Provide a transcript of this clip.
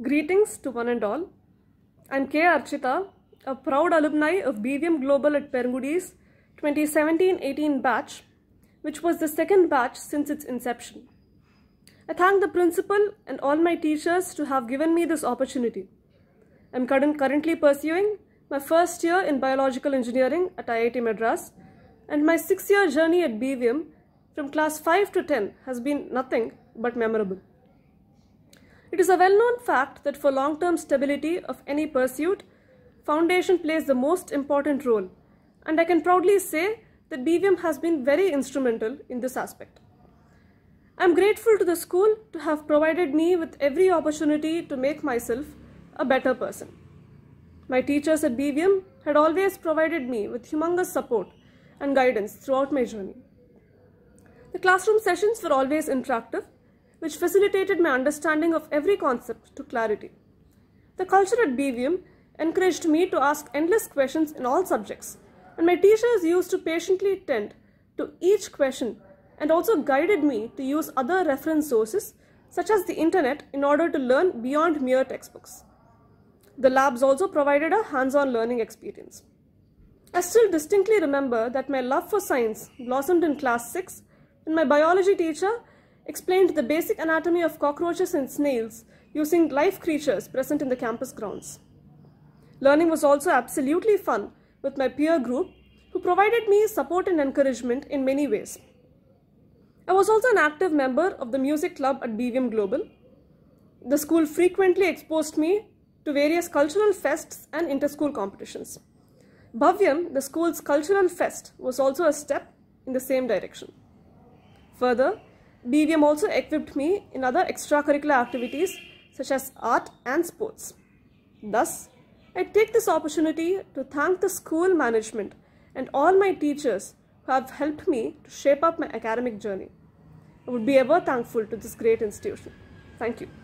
Greetings to one and all. I'm K. Archita, a proud alumni of BVM Global at Permudis 2017-18 batch, which was the second batch since its inception. I thank the principal and all my teachers to have given me this opportunity. I'm currently pursuing my first year in biological engineering at IIT Madras and my six-year journey at BVM from class 5 to 10 has been nothing but memorable. It is a well-known fact that for long-term stability of any pursuit, foundation plays the most important role. And I can proudly say that BVM has been very instrumental in this aspect. I'm grateful to the school to have provided me with every opportunity to make myself a better person. My teachers at BVM had always provided me with humongous support and guidance throughout my journey. The classroom sessions were always interactive which facilitated my understanding of every concept to clarity. The culture at BVM encouraged me to ask endless questions in all subjects, and my teachers used to patiently tend to each question and also guided me to use other reference sources such as the internet in order to learn beyond mere textbooks. The labs also provided a hands-on learning experience. I still distinctly remember that my love for science blossomed in class 6 when my biology teacher explained the basic anatomy of cockroaches and snails using live creatures present in the campus grounds. Learning was also absolutely fun with my peer group who provided me support and encouragement in many ways. I was also an active member of the music club at BVM Global. The school frequently exposed me to various cultural fests and interschool competitions. Bhavyam, the school's cultural fest, was also a step in the same direction. Further, BVM also equipped me in other extracurricular activities such as art and sports. Thus, I take this opportunity to thank the school management and all my teachers who have helped me to shape up my academic journey. I would be ever thankful to this great institution. Thank you.